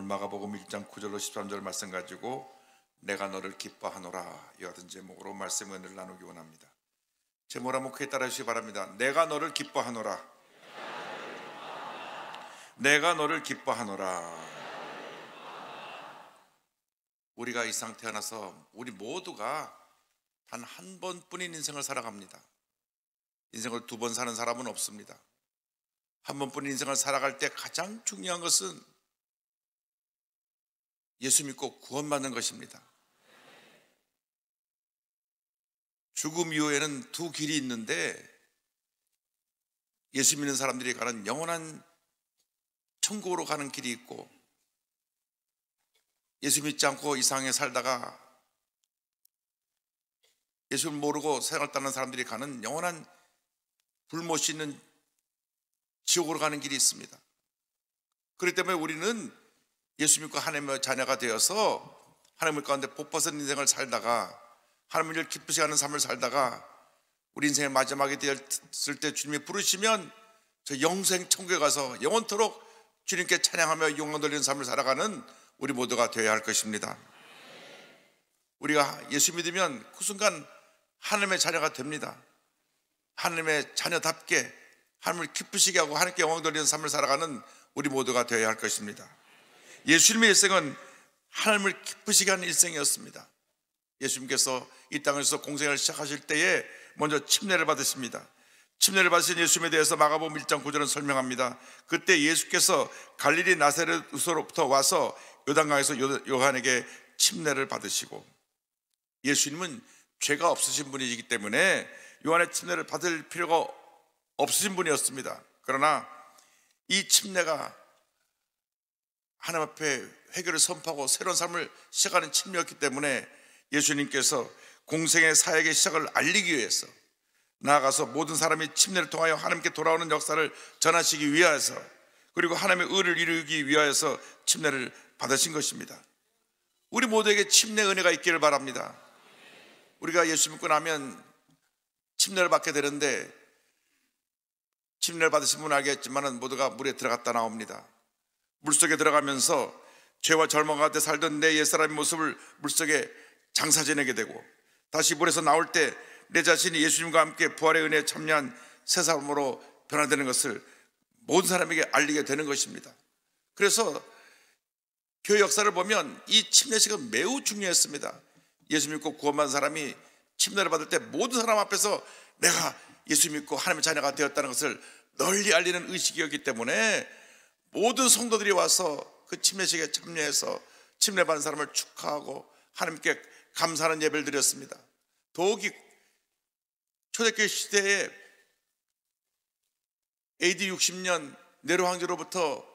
마가복음 1장 9절로 13절 말씀 가지고 내가 너를 기뻐하노라 이 같은 제목으로 말씀을 오늘 나누기 원합니다. 제모라 목회 따라 주시기 바랍니다. 내가 너를 기뻐하노라. 내가 너를 기뻐하노라. 우리가 이 상태에 나서 우리 모두가 단 한 번뿐인 인생을 살아갑니다. 인생을 두 번 사는 사람은 없습니다. 한 번뿐인 인생을 살아갈 때 가장 중요한 것은 예수 믿고 구원받는 것입니다. 죽음 이후에는 두 길이 있는데 예수 믿는 사람들이 가는 영원한 천국으로 가는 길이 있고 예수 믿지 않고 이상하게 살다가 예수를 모르고 생활 을 따는 사람들이 가는 영원한 불못이 있는 지옥으로 가는 길이 있습니다. 그렇기 때문에 우리는 예수 믿고 하나님의 자녀가 되어서 하나님 을 가운데 복받은 인생을 살다가 하나님을 기쁘시 하는 삶을 살다가 우리 인생의 마지막이 되었을 때 주님이 부르시면 저 영생 천국에 가서 영원토록 주님께 찬양하며 영광 돌리는 삶을 살아가는 우리 모두가 되어야 할 것입니다. 우리가 예수 믿으면 그 순간 하나님의 자녀가 됩니다. 하나님의 자녀답게 하나님을 기쁘시게 하고 하나님께 영광 돌리는 삶을 살아가는 우리 모두가 되어야 할 것입니다. 예수님의 일생은 하나님을 기쁘시게 하는 일생이었습니다. 예수님께서 이 땅에서 공생을 시작하실 때에 먼저 침례를 받으십니다. 침례를 받으신 예수님에 대해서 마가복음 1장 9절은 설명합니다. 그때 예수께서 갈릴리 나세르소로부터 와서 요단강에서 요한에게 침례를 받으시고 예수님은 죄가 없으신 분이시기 때문에 요한의 침례를 받을 필요가 없으신 분이었습니다. 그러나 이 침례가 하나님 앞에 회개를 선포하고 새로운 삶을 시작하는 침례였기 때문에 예수님께서 공생의 사역의 시작을 알리기 위해서 나아가서 모든 사람이 침례를 통하여 하나님께 돌아오는 역사를 전하시기 위하여서 그리고 하나님의 의를 이루기 위하여서 침례를 받으신 것입니다. 우리 모두에게 침례 은혜가 있기를 바랍니다. 우리가 예수 믿고 나면 침례를 받게 되는데 침례를 받으신 분은 알겠지만 모두가 물에 들어갔다 나옵니다. 물속에 들어가면서 죄와 절망 가운 살던 내 옛사람의 모습을 물속에 장사 지내게 되고 다시 물에서 나올 때 내 자신이 예수님과 함께 부활의 은혜에 참여한 새 사람으로 변화되는 것을 모든 사람에게 알리게 되는 것입니다. 그래서 교회 역사를 보면 이 침례식은 매우 중요했습니다. 예수 믿고 구원받은 사람이 침례를 받을 때 모든 사람 앞에서 내가 예수 믿고 하나님의 자녀가 되었다는 것을 널리 알리는 의식이었기 때문에 모든 성도들이 와서 그 침례식에 참여해서 침례받은 사람을 축하하고 하나님께 감사하는 예배를 드렸습니다. 더욱이 초대교회 시대에 AD 60년 네로 황제로부터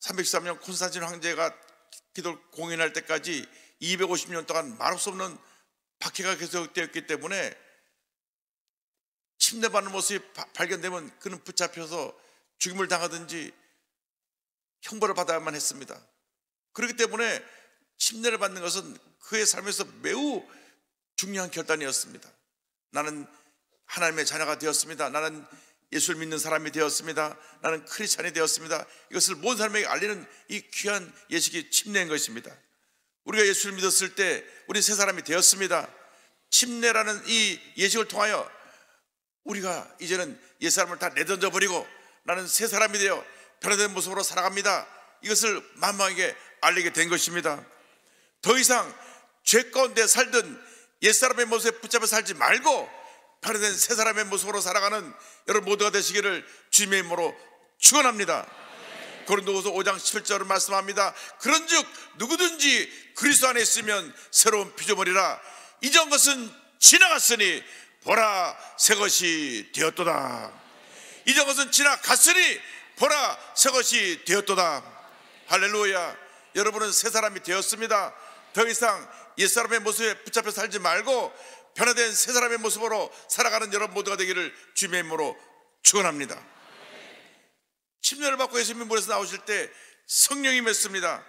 313년 콘스탄틴 황제가 기도 공인할 때까지 250년 동안 말할수 없는 박해가 계속되었기 때문에 침례받는 모습이 발견되면 그는 붙잡혀서 죽임을 당하든지 형벌을 받아야만 했습니다. 그렇기 때문에 침례를 받는 것은 그의 삶에서 매우 중요한 결단이었습니다. 나는 하나님의 자녀가 되었습니다. 나는 예수를 믿는 사람이 되었습니다. 나는 크리스찬이 되었습니다. 이것을 모든 사람에게 알리는 이 귀한 예식이 침례인 것입니다. 우리가 예수를 믿었을 때 우리 새 사람이 되었습니다. 침례라는 이 예식을 통하여 우리가 이제는 옛사람을 다 내던져 버리고 나는 새 사람이 되어 변화된 모습으로 살아갑니다. 이것을 만망에게 알리게 된 것입니다. 더 이상 죄 가운데 살던 옛사람의 모습에 붙잡혀 살지 말고 변화된 새 사람의 모습으로 살아가는 여러분 모두가 되시기를 주님의 이으로 축원합니다. 고린도후서 5장 17절을 말씀합니다. 그런즉 누구든지 그리스도 안에 있으면 새로운 피조물이라 이전 것은 지나갔으니 보라 새 것이 되었도다. 이제 것은 지나갔으니 보라 새 것이 되었도다 할렐루야 여러분은 새 사람이 되었습니다 더 이상 옛사람의 모습에 붙잡혀 살지 말고 변화된 새 사람의 모습으로 살아가는 여러분 모두가 되기를 주님의 힘으로 축원합니다 침년을 받고 예수님이 물에서 나오실 때 성령이 맺습니다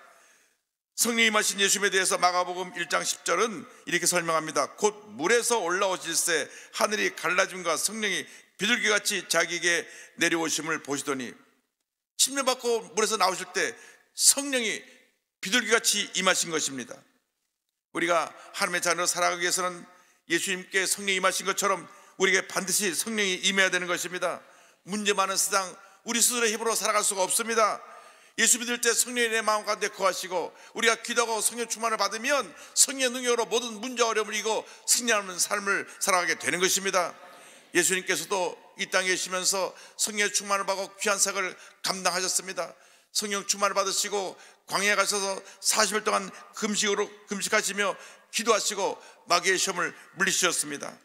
성령이 마신 예수님에 대해서 마가복음 1장 10절은 이렇게 설명합니다. 곧 물에서 올라오실 때 하늘이 갈라짐과 성령이 비둘기같이 자기에게 내려오심을 보시더니 침례받고 물에서 나오실 때 성령이 비둘기같이 임하신 것입니다. 우리가 하나님의 자녀로 살아가기 위해서는 예수님께 성령이 임하신 것처럼 우리에게 반드시 성령이 임해야 되는 것입니다. 문제 많은 세상 우리 스스로의 힘으로 살아갈 수가 없습니다. 예수 믿을 때 성령이 내 마음 가운데 거하시고 우리가 기도하고 성령 충만을 받으면 성령의 능력으로 모든 문제 어려움을 이고 승리하는 삶을 살아가게 되는 것입니다. 예수님께서도 이 땅에 계시면서 성령의 충만을 받고 귀한 사역을 감당하셨습니다. 성령 충만을 받으시고 광야에 가셔서 40일 동안 금식으로 금식하시며 기도하시고 마귀의 시험을 물리치셨습니다.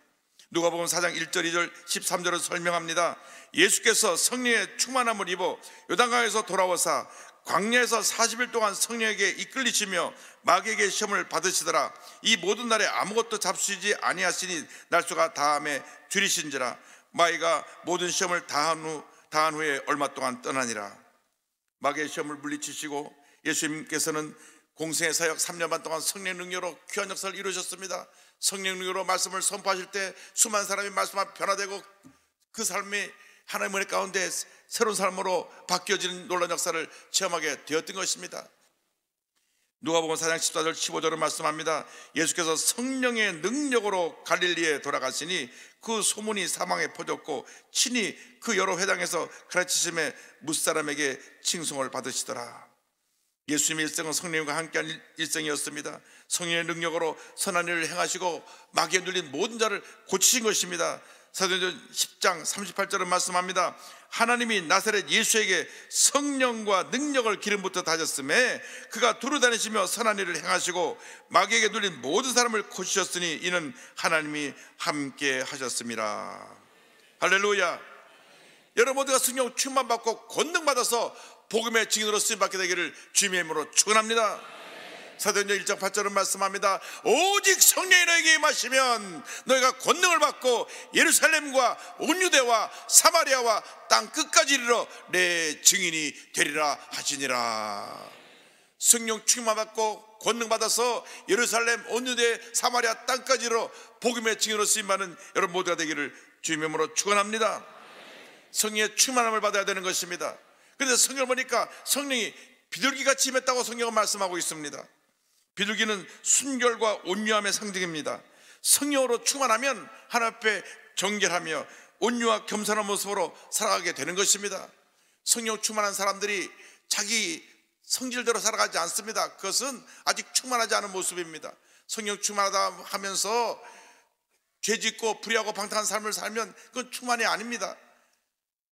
누가복음 4장 1절 2절 13절을 설명합니다. 예수께서 성령의 충만함을 입어 요단강에서 돌아오사 광야에서 40일 동안 성령에게 이끌리시며 마귀에게 시험을 받으시더라 이 모든 날에 아무것도 잡수지 아니하시니 날수가 다음에 줄이신지라 마귀가 모든 시험을 다한 후 다한 후에 얼마 동안 떠나니라 마귀의 시험을 물리치시고 예수님께서는 공생의 사역 3년 반 동안 성령 능력으로 귀한 역사를 이루셨습니다 성령 능력으로 말씀을 선포하실 때 수많은 사람이 말씀 앞 변화되고 그 삶이 하나님의 가운데 새로운 사람으로 바뀌어지는 놀라운 역사를 체험하게 되었던 것입니다. 누가복음 4장 14절 15절은 말씀합니다. 예수께서 성령의 능력으로 갈릴리에 돌아가시니 그 소문이 사망에 퍼졌고 친히 그 여러 회당에서 가르치심에 무사람에게 칭송을 받으시더라. 예수님의 일생은 성령과 함께한 일생이었습니다. 성령의 능력으로 선한 일을 행하시고 마귀에 눌린 모든 자를 고치신 것입니다. 사도전 10장 38절은 말씀합니다. 하나님이 나사렛 예수에게 성령과 능력을 기름부터 다졌음에 그가 두루다니시며 선한 일을 행하시고 마귀에게 눌린 모든 사람을 고치셨으니 이는 하나님이 함께 하셨습니다. 할렐루야. 여러분 모두가 성령 충만 받고 권능 받아서 복음의 증인으로 쓰임 받게 되기를 주님의 이으로 축원합니다. 사도행전 1장 8절은 말씀합니다. 오직 성령이 너에게 임하시면 너희가 권능을 받고 예루살렘과 온 유대와 사마리아와 땅 끝까지 이르러 내 증인이 되리라 하시니라. 성령 충만 받고 권능 받아서 예루살렘 온 유대 사마리아 땅까지 이르러 복음의 증인으로 쓰임 받는 여러분 모두가 되기를 주님의 이름으로 축원합니다. 성령의 충만함을 받아야 되는 것입니다. 그런데 성경을 보니까 성령이 비둘기같이 임했다고 성경은 말씀하고 있습니다. 비둘기는 순결과 온유함의 상징입니다. 성령으로 충만하면 하나님 앞에 정결하며 온유와 겸손한 모습으로 살아가게 되는 것입니다. 성령 충만한 사람들이 자기 성질대로 살아가지 않습니다. 그것은 아직 충만하지 않은 모습입니다. 성령 충만하다 하면서 죄 짓고 불의하고 방탕한 삶을 살면 그건 충만이 아닙니다.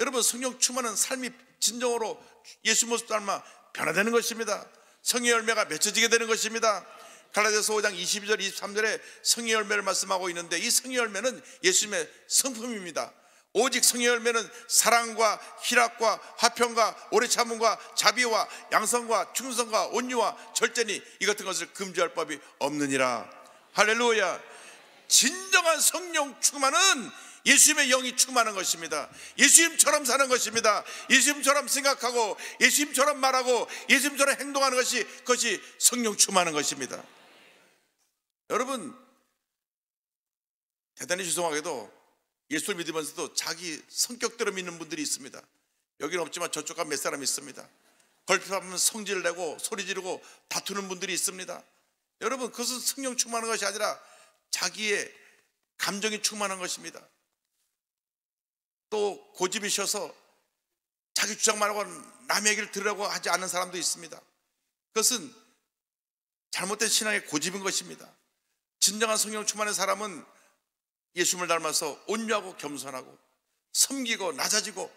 여러분 성령 충만은 삶이 진정으로 예수 모습 닮아 변화되는 것입니다. 성의 열매가 맺혀지게 되는 것입니다. 갈라디아서 5장 22절 23절에 성의 열매를 말씀하고 있는데 이 성의 열매는 예수님의 성품입니다. 오직 성의 열매는 사랑과 희락과 화평과 오래 참음과 자비와 양성과 충성과 온유와 절제니 이 같은 것을 금지할 법이 없느니라. 할렐루야. 진정한 성령 충만은 예수님의 영이 충만한 것입니다. 예수님처럼 사는 것입니다. 예수님처럼 생각하고 예수님처럼 말하고 예수님처럼 행동하는 것이 그것이 성령 충만한 것입니다. 여러분 대단히 죄송하게도 예수를 믿으면서도 자기 성격대로 믿는 분들이 있습니다. 여기는 없지만 저쪽 가면 몇 사람 있습니다. 걸핏하면 성질 내고 소리 지르고 다투는 분들이 있습니다. 여러분 그것은 성령 충만한 것이 아니라 자기의 감정이 충만한 것입니다. 또 고집이셔서 자기 주장 말고 남의 얘기를 들으라고 하지 않는 사람도 있습니다. 그것은 잘못된 신앙의 고집인 것입니다. 진정한 성령 충만한 사람은 예수님을 닮아서 온유하고 겸손하고 섬기고 낮아지고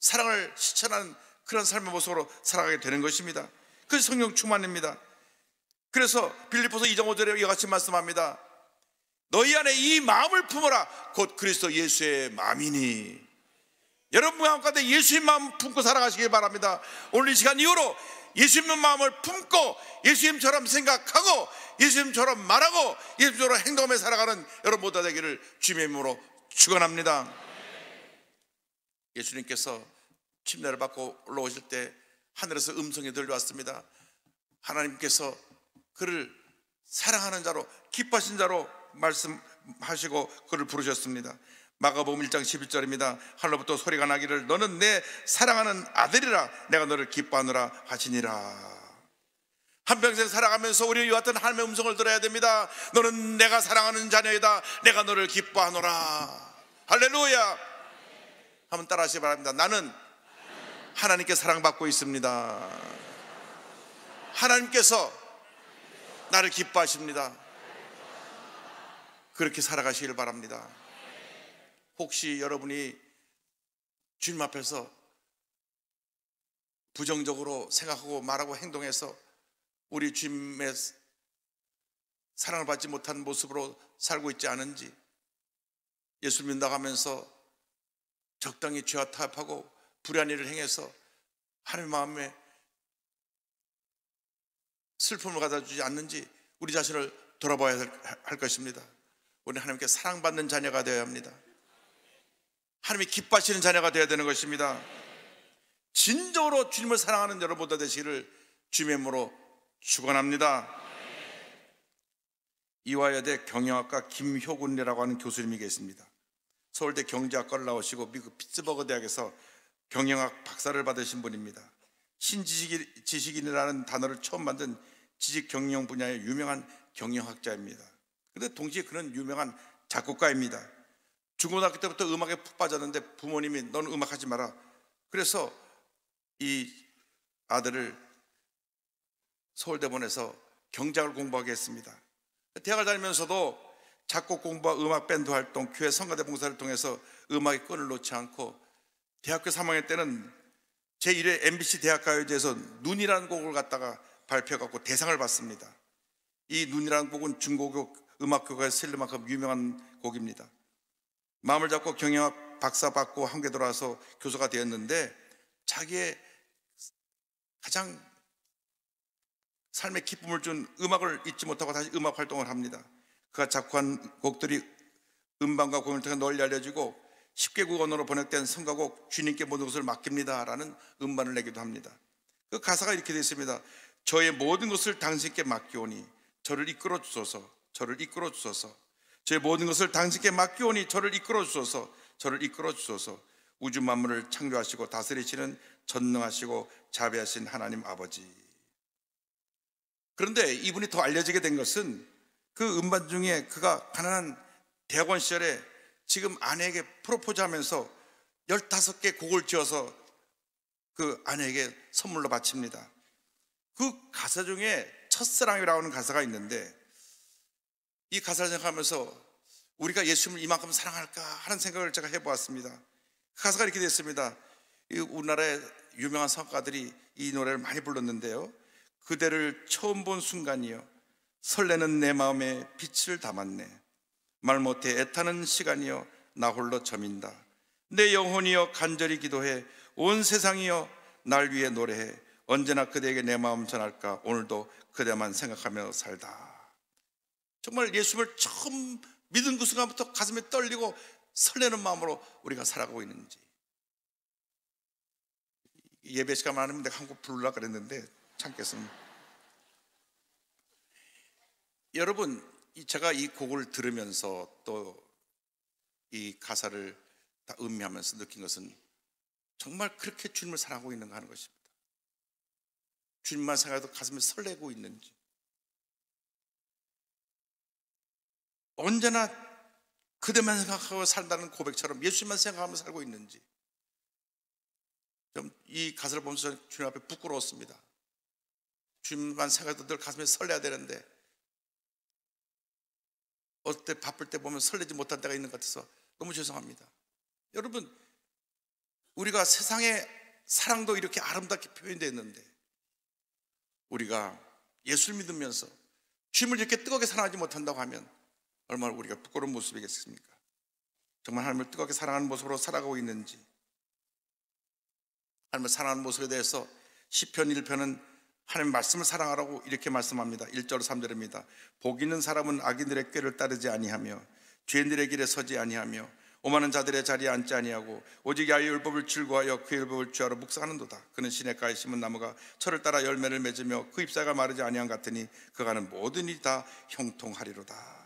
사랑을 실천하는 그런 삶의 모습으로 살아가게 되는 것입니다. 그래서 성령 충만입니다. 그래서 빌리포서 2장 5절에 이와 같이 말씀합니다. 너희 안에 이 마음을 품어라 곧 그리스도 예수의 마음이니 여러분 마음 가운데 예수의 마음 품고 살아가시길 바랍니다. 오늘 이 시간 이후로 예수님 마음을 품고 예수님처럼 생각하고 예수님처럼 말하고 예수님처럼 행동하며 살아가는 여러분 모두 되기를 주님의 이으로 축원합니다. 예수님께서 침례를 받고 올라오실 때 하늘에서 음성이 들려왔습니다. 하나님께서 그를 사랑하는 자로 기뻐하신 자로 말씀하시고 그를 부르셨습니다. 마가복음 1장 11절입니다. 하늘로부터 소리가 나기를 너는 내 사랑하는 아들이라 내가 너를 기뻐하노라 하시니라. 한평생 살아가면서 우리 와 같은 하나님의 음성을 들어야 됩니다. 너는 내가 사랑하는 자녀이다. 내가 너를 기뻐하노라. 할렐루야. 한번 따라하시기 바랍니다. 나는 하나님께 사랑받고 있습니다. 하나님께서 나를 기뻐하십니다. 그렇게 살아가시길 바랍니다. 혹시 여러분이 주님 앞에서 부정적으로 생각하고 말하고 행동해서 우리 주님의 사랑을 받지 못한 모습으로 살고 있지 않은지 예수 믿는다고 하면서 적당히 죄와 타협하고 불의한 일을 행해서 하늘 마음에 슬픔을 가져주지 않는지 우리 자신을 돌아봐야 할 것입니다. 우리 하나님께 사랑받는 자녀가 되어야 합니다. 하나님이 기뻐하시는 자녀가 되어야 되는 것입니다. 진정으로 주님을 사랑하는 여러분보 되시기를 주님의 이으로 축원합니다. 이화여대 경영학과 김효군이라고 하는 교수님이 계십니다. 서울대 경제학과를 나오시고 미국 피츠버그 대학에서 경영학 박사를 받으신 분입니다. 신지식인이라는 단어를 처음 만든 지식 경영 분야의 유명한 경영학자입니다. 그런데 동시에 그는 유명한 작곡가입니다. 중고등학교 때부터 음악에 푹 빠졌는데 부모님이 너는 음악하지 마라. 그래서 이 아들을 서울대 보에서 경작을 공부하게 했습니다. 대학을 다니면서도 작곡 공부와 음악 밴드 활동, 교회 성가대 봉사를 통해서 음악의 끈을 놓지 않고 대학교 3학년 때는 제1회 MBC 대학가요제에서 눈이라는 곡을 갖다가 발표해갖고 대상을 받습니다. 이 눈이라는 곡은 중고교 음악교과에 쓸릴 만큼 유명한 곡입니다. 마음을 잡고 경영학 박사 받고 함께 에 돌아와서 교수가 되었는데 자기의 가장 삶의 기쁨을 준 음악을 잊지 못하고 다시 음악 활동을 합니다. 그가 작곡한 곡들이 음반과 공연을 통해 널리 알려지고 10개국 언어로 번역된 성가곡 주님께 모든 것을 맡깁니다 라는 음반을 내기도 합니다. 그 가사가 이렇게 되어 있습니다. 저의 모든 것을 당신께 맡기오니 저를 이끌어 주소서 저를 이끌어 주소서 제 모든 것을 당신께 맡기오니 저를 이끌어 주소서 저를 이끌어 주소서 우주 만물을 창조하시고 다스리시는 전능하시고 자비하신 하나님 아버지 그런데 이분이 더 알려지게 된 것은 그 음반 중에 그가 가난한 대학원 시절에 지금 아내에게 프로포즈 하면서 15개 곡을 지어서 그 아내에게 선물로 바칩니다 그 가사 중에 첫사랑이라고 하는 가사가 있는데 이 가사를 생각하면서 우리가 예수님을 이만큼 사랑할까 하는 생각을 제가 해보았습니다. 그 가사가 이렇게 됐습니다. 우리나라의 유명한 성가들이 이 노래를 많이 불렀는데요. 그대를 처음 본 순간이요. 설레는 내 마음에 빛을 담았네. 말 못해 애타는 시간이여 나 홀로 저민다. 내 영혼이여 간절히 기도해 온 세상이여 날 위해 노래해 언제나 그대에게 내 마음 전할까 오늘도 그대만 생각하며 살다. 정말 예수님을 처음 믿은 그 순간부터 가슴이 떨리고 설레는 마음으로 우리가 살아가고 있는지 예배 시간 많으면 내가 한국 부르려 그랬는데 참겠습니다 여러분 제가 이 곡을 들으면서 또 이 가사를 다 음미하면서 느낀 것은 정말 그렇게 주님을 사랑하고 있는가 하는 것입니다 주님만 생각해도 가슴이 설레고 있는지 언제나 그대만 생각하고 산다는 고백처럼 예수만 생각하며 살고 있는지 좀 이 가사를 보면서 주님 앞에 부끄러웠습니다. 주님만 생각해도 늘 가슴에 설레야 되는데 어떨 때 바쁠 때 보면 설레지 못한 때가 있는 것 같아서 너무 죄송합니다. 여러분 우리가 세상의 사랑도 이렇게 아름답게 표현되어 있는데 우리가 예수를 믿으면서 주님을 이렇게 뜨겁게 사랑하지 못한다고 하면 얼마나 우리가 부끄러운 모습이겠습니까? 정말 하나님을 뜨겁게 사랑하는 모습으로 살아가고 있는지 하나님을 사랑하는 모습에 대해서 시편 1편은 하나님 말씀을 사랑하라고 이렇게 말씀합니다. 1절 3절입니다. 복 있는 사람은 악인들의 꾀를 따르지 아니하며 죄인들의 길에 서지 아니하며 오만한 자들의 자리에 앉지 아니하고 오직 야의 율법을 즐거하여 그 율법을 주하러 묵상하는도다. 그는 시냇가에 심은 나무가 철을 따라 열매를 맺으며 그 잎사가 마르지 아니한 같으니 그가는 모든 일이 다 형통하리로다.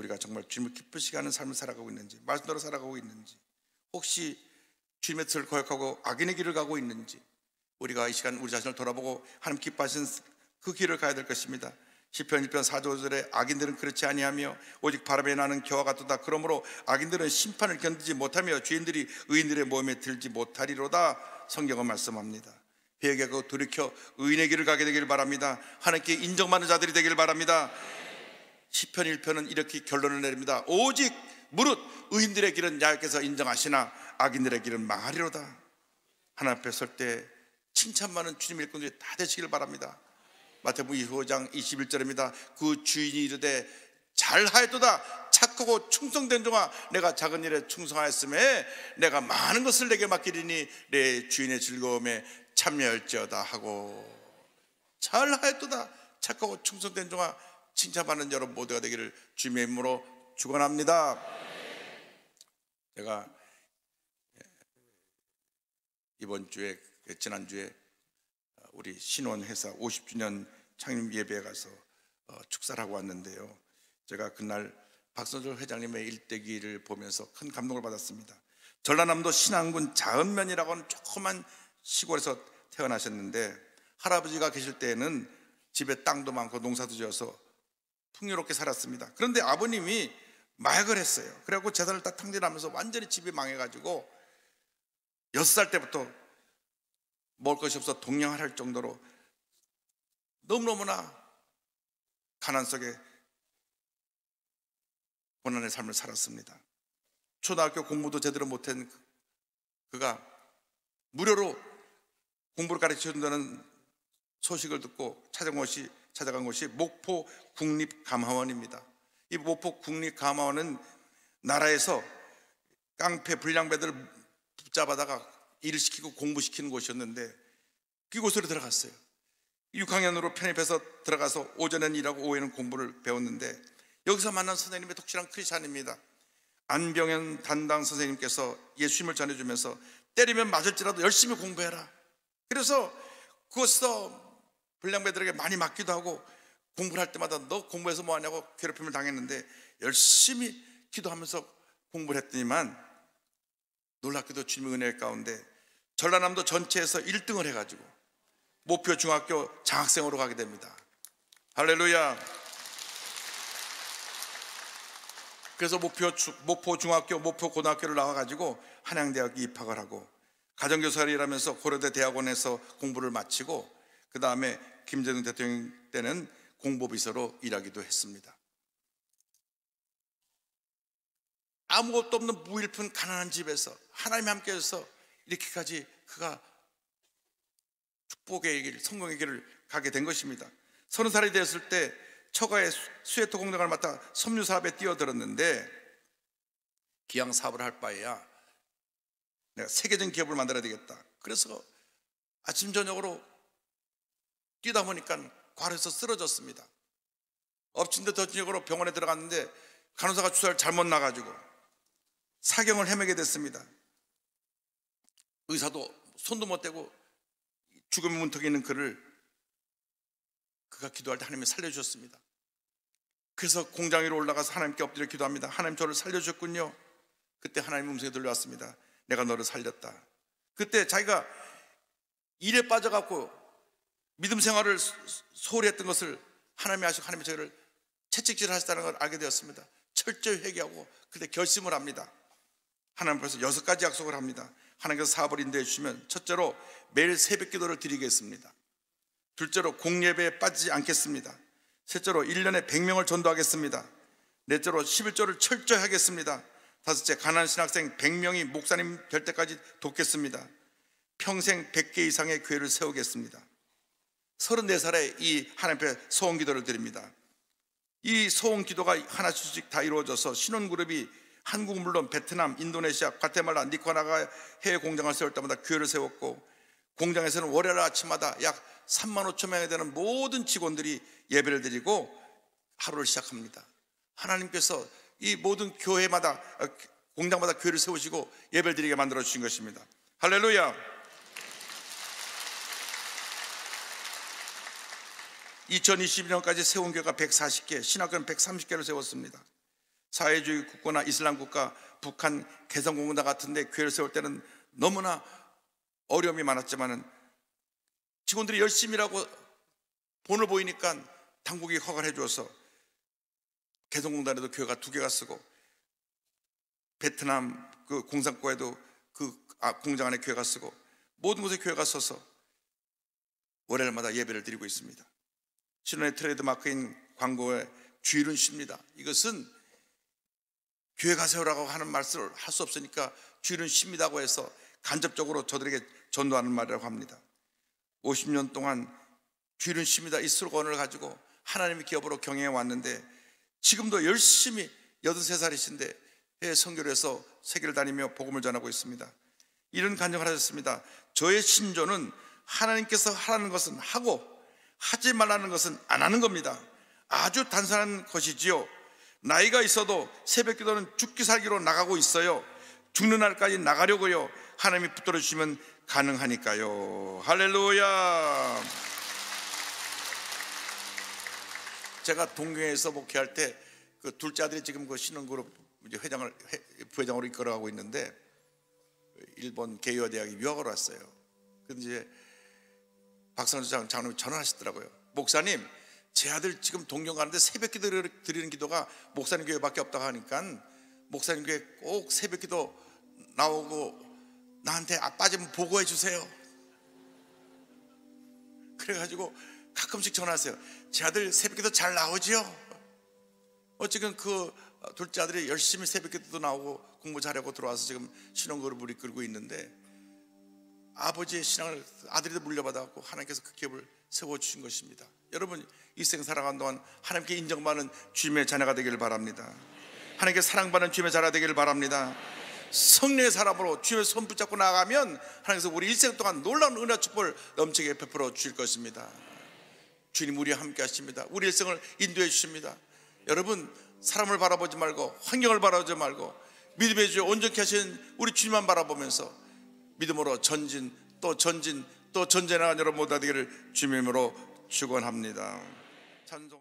우리가 정말 주님을 기쁘시게 하는 삶을 살아가고 있는지, 말씀대로 살아가고 있는지, 혹시 주님의 뜻을 거역하고 악인의 길을 가고 있는지, 우리가 이 시간 우리 자신을 돌아보고 하나님 기뻐하신 그 길을 가야 될 것입니다. 1 0편 1편 4조절에 악인들은 그렇지 아니하며 오직 바람에 나는 겨와 같도다 그러므로 악인들은 심판을 견디지 못하며 주인들이 의인들의 모험에 들지 못하리로다 성경은 말씀합니다 회개하고 돌이켜 의인의 길을 가게 되기를 바랍니다 하나님께 인정받는 자들이 되기를 바랍니다 시편 1편은 이렇게 결론을 내립니다. 오직 무릇 의인들의 길은 야외께서 인정하시나 악인들의 길은 망하리로다. 하나 앞에 설 때 칭찬받는 주님 일꾼들이 다 되시길 바랍니다. 마태복음 25장 21절입니다. 그 주인이 이르되 잘하였도다 착하고 충성된 종아 내가 작은 일에 충성하였음에 내가 많은 것을 내게 맡기리니 내 주인의 즐거움에 참여할지어다 하고 잘하였도다 착하고 충성된 종아 칭찬받는 여러분 모두가 되기를 주님의 이름으로 축원합니다. 제가 예, 이번 주에 그 지난 주에 어, 우리 신원 회사 50주년 창립 예배에 가서 어, 축사를 하고 왔는데요. 제가 그날 박선철 회장님의 일대기를 보면서 큰 감동을 받았습니다. 전라남도 신안군 자은면이라고 하는 조그만 시골에서 태어나셨는데 할아버지가 계실 때는 집에 땅도 많고 농사도 지어서 풍요롭게 살았습니다. 그런데 아버님이 마약을 했어요. 그래갖고 재산을 다 탕진하면서 완전히 집이 망해가지고 6살 때부터 먹을 것이 없어 동양을 할 정도로 너무너무나 가난 속에 고난의 삶을 살았습니다. 초등학교 공부도 제대로 못한 그, 그가 무료로 공부를 가르쳐준다는 소식을 듣고 찾아온 것이 찾아간 곳이 목포 국립감화원입니다. 이 목포 국립감화원은 나라에서 깡패 불량배들 붙잡아다가 일시키고 공부시키는 곳이었는데 그곳으로 들어갔어요. 6학년으로 편입해서 들어가서 오전엔 일하고 오후에는 공부를 배웠는데 여기서 만난 선생님의 독실한 크리스찬입니다. 안병현 담당 선생님께서 예수님을 전해주면서 때리면 맞을지라도 열심히 공부해라. 그래서 그것서 불량배들에게 많이 맞기도 하고 공부를 할 때마다 너 공부해서 뭐하냐고 괴롭힘을 당했는데 열심히 기도하면서 공부를 했더니만 놀랍게도 주님의 은혜 가운데 전라남도 전체에서 1등을 해가지고 목표 중학교 장학생으로 가게 됩니다. 할렐루야. 그래서 목표, 목포 중학교, 목포 고등학교를 나와가지고 한양대학에 입학을 하고 가정교사를 일하면서 고려대 대학원에서 공부를 마치고 그 다음에 김대중 대통령 때는 공보비서로 일하기도 했습니다. 아무것도 없는 무일푼 가난한 집에서 하나님 함께해서 이렇게까지 그가 축복의 길 성공의 길을 가게 된 것입니다. 서른 살이 되었을 때 처가의 수에토 공동을 맡아 섬유 사업에 뛰어들었는데 기양 사업을 할 바에야 내가 세계적인 기업을 만들어야 되겠다. 그래서 아침 저녁으로 뛰다 보니까 과로에서 쓰러졌습니다. 엎친 데 덮친 역으로 병원에 들어갔는데 간호사가 주사를 잘못 놔가지고 사경을 헤매게 됐습니다. 의사도 손도 못 대고 죽음의 문턱에 있는 그를 그가 기도할 때 하나님이 살려주셨습니다. 그래서 공장 위로 올라가서 하나님께 엎드려 기도합니다. 하나님 저를 살려주셨군요. 그때 하나님 음성이 들려왔습니다. 내가 너를 살렸다. 그때 자기가 일에 빠져갖고 믿음 생활을 소홀히 했던 것을 하나님이 아시고 하나님이 저희를 채찍질 하셨다는 걸 알게 되었습니다. 철저히 회개하고 그때 결심을 합니다. 하나님 앞에서 여섯 가지 약속을 합니다. 하나님께서 사업을 인도해 주시면 첫째로 매일 새벽 기도를 드리겠습니다. 둘째로 공예배에 빠지지 않겠습니다. 셋째로 1년에 100명을 전도하겠습니다. 넷째로 11조를 철저히 하겠습니다. 다섯째 가난 신학생 100명이 목사님 될 때까지 돕겠습니다. 평생 100개 이상의 교회를 세우겠습니다. 34살에 이 하나님 앞에 소원 기도를 드립니다. 이 소원 기도가 하나씩 다 이루어져서 신혼그룹이 한국 물론 베트남, 인도네시아, 과테말라, 니코나가 해외 공장을 세울 때마다 교회를 세웠고 공장에서는 월요일 아침마다 약 3만 5천 명이 되는 모든 직원들이 예배를 드리고 하루를 시작합니다. 하나님께서 이 모든 교회마다 어, 공장마다 교회를 세우시고 예배를 드리게 만들어 주신 것입니다. 할렐루야. 2021년까지 세운 교가 회 140개, 신학교는 130개를 세웠습니다. 사회주의 국가나 이슬람 국가, 북한, 개성공단 같은데 교회를 세울 때는 너무나 어려움이 많았지만 직원들이 열심히 일하고 본을 보이니까 당국이 허가를 해줘서 개성공단에도 교회가 두 개가 쓰고 베트남 그 공산국에도 그 아, 공장 안에 교회가 쓰고 모든 곳에 교회가 써서 월요일마다 예배를 드리고 있습니다. 신원의 트레이드마크인 광고의 주의를 쉽니다. 이것은 교회가 세요라고 하는 말씀을 할 수 없으니까 주의를 쉽니다고 해서 간접적으로 저들에게 전도하는 말이라고 합니다. 50년 동안 주의를 쉽니다. 이 슬건을 가지고 하나님의 기업으로 경영해 왔는데 지금도 열심히 83살이신데 해외 선교를해서 세계를 다니며 복음을 전하고 있습니다. 이런 간증을 하셨습니다. 저의 신조는 하나님께서 하라는 것은 하고 하지 말라는 것은 안 하는 겁니다. 아주 단순한 것이지요. 나이가 있어도 새벽 기도는 죽기 살기로 나가고 있어요. 죽는 날까지 나가려고요. 하나님이 붙들어 주시면 가능하니까요. 할렐루야. 제가 동경에서 목회할 때 그 둘째 아들이 지금 그 신흥그룹 회장을 부회장으로 이끌어가고 있는데 일본 개요대학이 유학을 왔어요. 근데 이제 박선수 장로님 전화하시더라고요. 목사님, 제 아들 지금 동경 가는데 새벽 기도 드리는 기도가 목사님 교회밖에 없다고 하니까 목사님 교회 꼭 새벽 기도 나오고 나한테 아빠 좀 보고해 주세요. 그래가지고 가끔씩 전화하세요. 제 아들 새벽 기도 잘 나오지요? 어쨌든 그 둘째 아들이 열심히 새벽 기도도 나오고 공부 잘하고 들어와서 지금 신혼그룹을 이끌고 있는데 아버지의 신앙을 아들이도 물려받았고 하나님께서 그 기업을 세워주신 것입니다. 여러분 일생 살아간 동안 하나님께 인정받는 주님의 자녀가 되기를 바랍니다. 하나님께 사랑받는 주님의 자녀가 되기를 바랍니다. 성령의 사람으로 주님의 손 붙잡고 나가면 하나님께서 우리 일생 동안 놀라운 은혜 축복을 넘치게 베풀어 주실 것입니다. 주님 우리와 함께 하십니다. 우리 일생을 인도해 주십니다. 여러분 사람을 바라보지 말고 환경을 바라보지 말고 믿음의 주 온전케 하신 우리 주님만 바라보면서 믿음으로 전진 또 전진 또 전진하는 여러분 모두 되기를 주님으로 축원합니다. 찬송